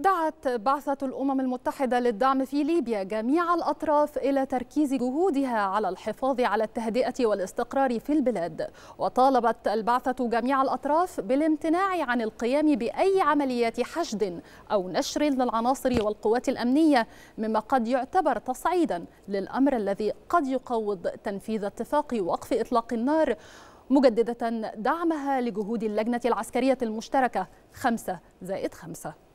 دعت بعثة الأمم المتحدة للدعم في ليبيا جميع الأطراف إلى تركيز جهودها على الحفاظ على التهدئة والاستقرار في البلاد وطالبت البعثة جميع الأطراف بالامتناع عن القيام بأي عمليات حشد أو نشر للعناصر والقوات الأمنية مما قد يعتبر تصعيدا للأمر الذي قد يقوض تنفيذ اتفاق وقف إطلاق النار مجددة دعمها لجهود اللجنة العسكرية المشتركة 5 زائد 5